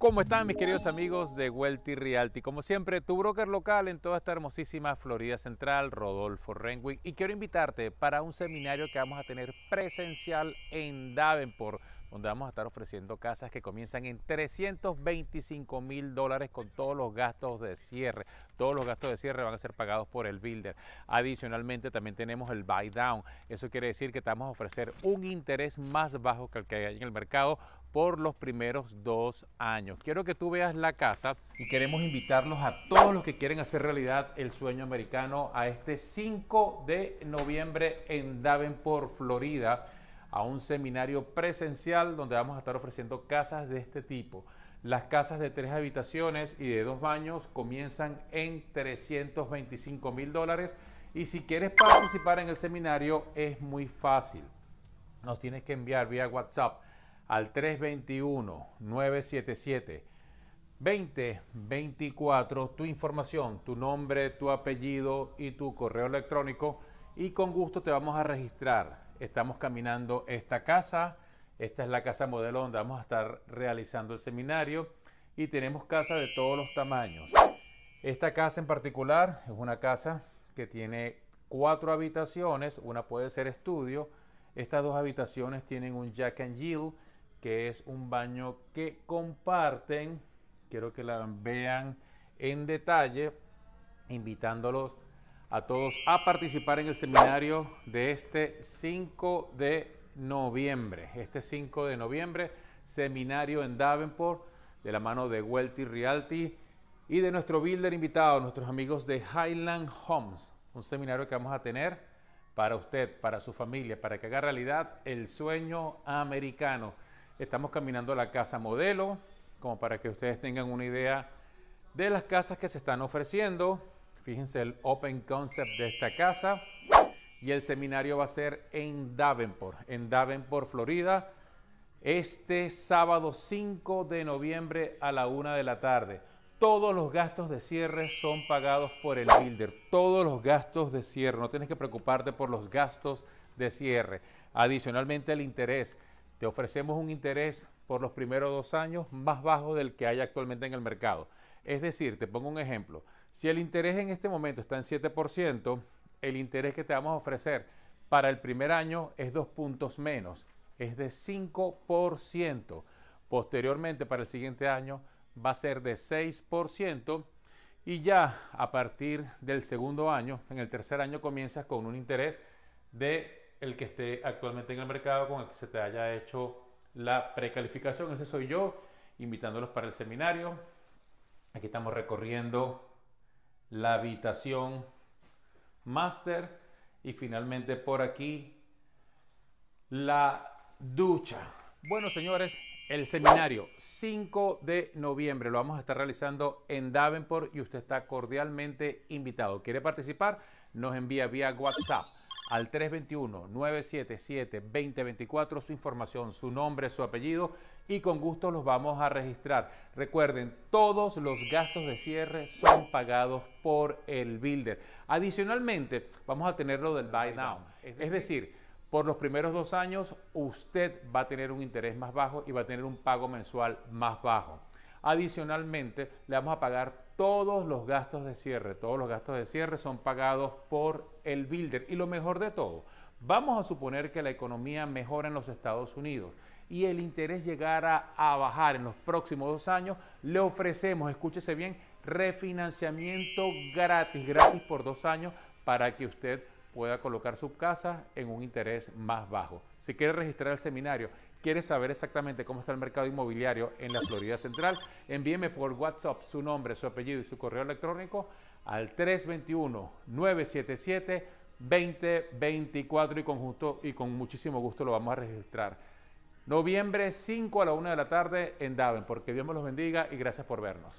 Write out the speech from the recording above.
¿Cómo están mis queridos amigos de Wealthy Realty? Como siempre, tu broker local en toda esta hermosísima Florida Central, Rodolfo Renwick. Y quiero invitarte para un seminario que vamos a tener presencial en Davenport donde vamos a estar ofreciendo casas que comienzan en 325 mil dólares con todos los gastos de cierre. Todos los gastos de cierre van a ser pagados por el builder. Adicionalmente también tenemos el buy down. Eso quiere decir que estamos a ofrecer un interés más bajo que el que hay en el mercado por los primeros dos años. Quiero que tú veas la casa y queremos invitarlos a todos los que quieren hacer realidad el sueño americano a este 5 de noviembre en Davenport, Florida a un seminario presencial donde vamos a estar ofreciendo casas de este tipo. Las casas de tres habitaciones y de dos baños comienzan en 325 mil dólares y si quieres participar en el seminario es muy fácil. Nos tienes que enviar vía WhatsApp al 321-977. 2024 tu información, tu nombre, tu apellido y tu correo electrónico y con gusto te vamos a registrar estamos caminando esta casa. Esta es la casa modelo donde vamos a estar realizando el seminario y tenemos casa de todos los tamaños. Esta casa en particular es una casa que tiene cuatro habitaciones, una puede ser estudio. Estas dos habitaciones tienen un Jack and Jill, que es un baño que comparten. Quiero que la vean en detalle, invitándolos a todos a participar en el seminario de este 5 de noviembre. Este 5 de noviembre, seminario en Davenport, de la mano de Welty Realty y de nuestro builder invitado, nuestros amigos de Highland Homes. Un seminario que vamos a tener para usted, para su familia, para que haga realidad el sueño americano. Estamos caminando a la casa modelo, como para que ustedes tengan una idea de las casas que se están ofreciendo Fíjense el open concept de esta casa. Y el seminario va a ser en Davenport, en Davenport, Florida, este sábado 5 de noviembre a la 1 de la tarde. Todos los gastos de cierre son pagados por el builder. Todos los gastos de cierre. No tienes que preocuparte por los gastos de cierre. Adicionalmente, el interés te ofrecemos un interés por los primeros dos años más bajo del que hay actualmente en el mercado. Es decir, te pongo un ejemplo, si el interés en este momento está en 7%, el interés que te vamos a ofrecer para el primer año es dos puntos menos, es de 5%. Posteriormente, para el siguiente año, va a ser de 6%. Y ya a partir del segundo año, en el tercer año, comienzas con un interés de el que esté actualmente en el mercado, con el que se te haya hecho la precalificación. Ese soy yo, invitándolos para el seminario. Aquí estamos recorriendo la habitación máster y finalmente por aquí la ducha. Bueno, señores, el seminario 5 de noviembre lo vamos a estar realizando en Davenport y usted está cordialmente invitado. ¿Quiere participar? Nos envía vía WhatsApp al 321-977-2024 su información, su nombre, su apellido y con gusto los vamos a registrar. Recuerden, todos los gastos de cierre son pagados por el builder. Adicionalmente, vamos a tener lo del buy now. Es decir, por los primeros dos años usted va a tener un interés más bajo y va a tener un pago mensual más bajo. Adicionalmente, le vamos a pagar todos los gastos de cierre, todos los gastos de cierre son pagados por el builder. Y lo mejor de todo, vamos a suponer que la economía mejora en los Estados Unidos y el interés llegara a bajar en los próximos dos años, le ofrecemos, escúchese bien, refinanciamiento gratis, gratis por dos años para que usted pueda colocar su casa en un interés más bajo. Si quiere registrar el seminario, quiere saber exactamente cómo está el mercado inmobiliario en la Florida Central, envíeme por WhatsApp su nombre, su apellido y su correo electrónico al 321-977-2024 y con, y con muchísimo gusto lo vamos a registrar. Noviembre 5 a la 1 de la tarde en Daven, porque Dios me los bendiga y gracias por vernos.